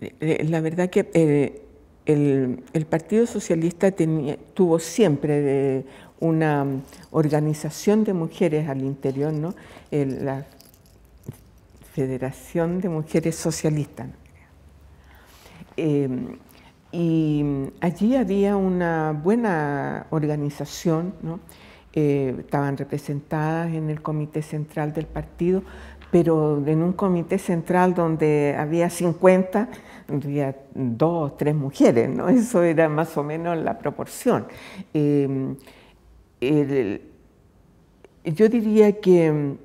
Eh, eh, la verdad que eh, el, Partido Socialista tuvo siempre una organización de mujeres al interior, ¿no? la Federación de Mujeres Socialistas. y allí había una buena organización, estaban representadas en el Comité Central del Partido pero en un comité central donde había 50, había dos, o tres mujeres, ¿no? Eso era más o menos la proporción. Em, yo diría que em,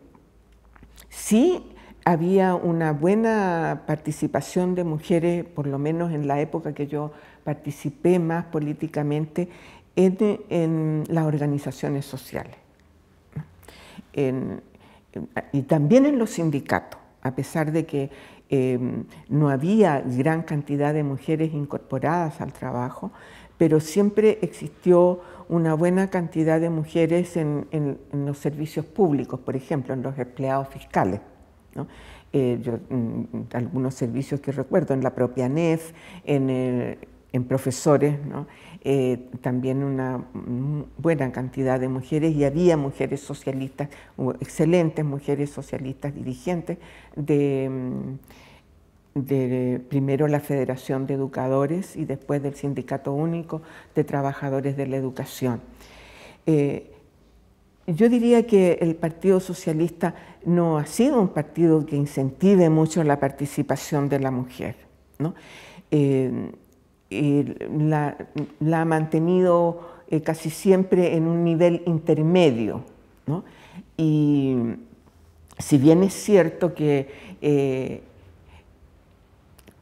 sí había una buena participación de mujeres, por lo menos en la época que yo participé más políticamente, en, las organizaciones sociales y también en los sindicatos, a pesar de que em, no había gran cantidad de mujeres incorporadas al trabajo, pero siempre existió una buena cantidad de mujeres en, los servicios públicos, por ejemplo, en los empleados fiscales. Eh, mm, mm, algunos servicios que recuerdo, en la propia NEF, en el, en profesores, eh, también una buena cantidad de mujeres y había mujeres socialistas, excelentes mujeres socialistas dirigentes mm, de, de primero la Federación de Educadores y después del Sindicato Único de Trabajadores de la Educación. Eh, yo diría que el Partido Socialista no ha sido un partido que incentive mucho la participación de la mujer. ¿no? Eh, eh, la, ha mantenido eh, casi siempre en un nivel intermedio. Y si bien es cierto que, eh,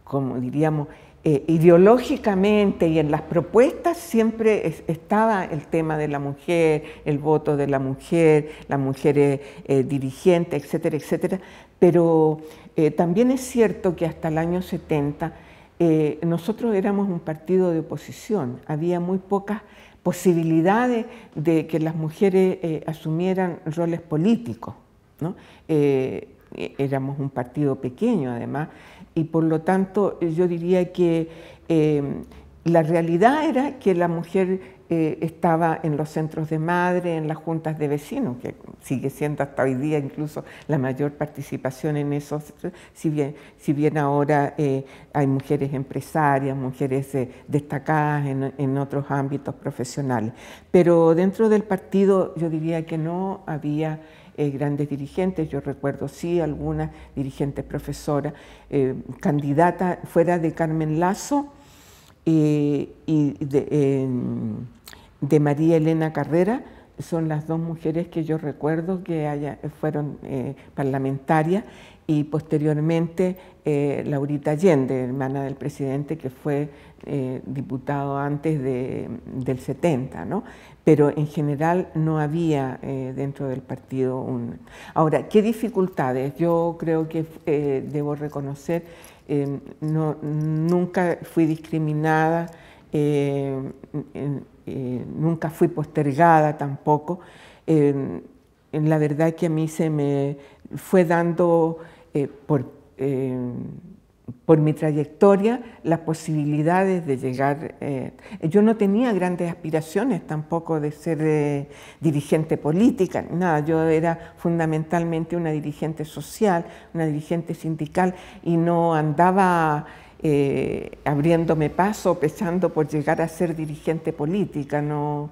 como diríamos, ideológicamente y en las propuestas siempre estaba el tema de la mujer, el voto de la mujer, las mujeres dirigentes, etcétera, etcétera, pero también es cierto que hasta el año 70 eh, nosotros éramos un partido de oposición, había muy pocas posibilidades de que las mujeres eh, asumieran roles políticos. Eh, e, éramos un partido pequeño además y por lo tanto yo diría que la realidad era que la mujer eh, estaba en los centros de madre, en las juntas de vecinos, que sigue siendo hasta hoy día incluso la mayor participación en esos, si bien, si bien ahora eh, hay mujeres empresarias, mujeres eh, destacadas en, otros ámbitos profesionales. Pero dentro del partido yo diría que no había grandes dirigentes, yo recuerdo sí algunas dirigentes profesoras, candidatas fuera de Carmen Lazo y de de María Elena Carrera, son las dos mujeres que yo recuerdo que fueron eh, parlamentarias y posteriormente eh, Laurita Allende, hermana del presidente, que fue eh, diputado antes del 70, ¿no? Pero en general no había dentro del partido un... Ahora, ¿qué dificultades? Yo creo que debo reconocer, em, no, nunca fui discriminada. En, eh, nunca fui postergada tampoco. en la verdad que a mí se me fue dando eh, por, eh, por, mi trayectoria las posibilidades de llegar. yo no tenía grandes aspiraciones tampoco de ser dirigente política, nada, yo era fundamentalmente una dirigente social, una dirigente sindical y no andaba... Eh, abriéndome paso, pensando por llegar a ser dirigente política. No,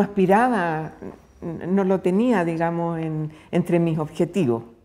aspiraba, no lo tenía, digamos, entre mis objetivos.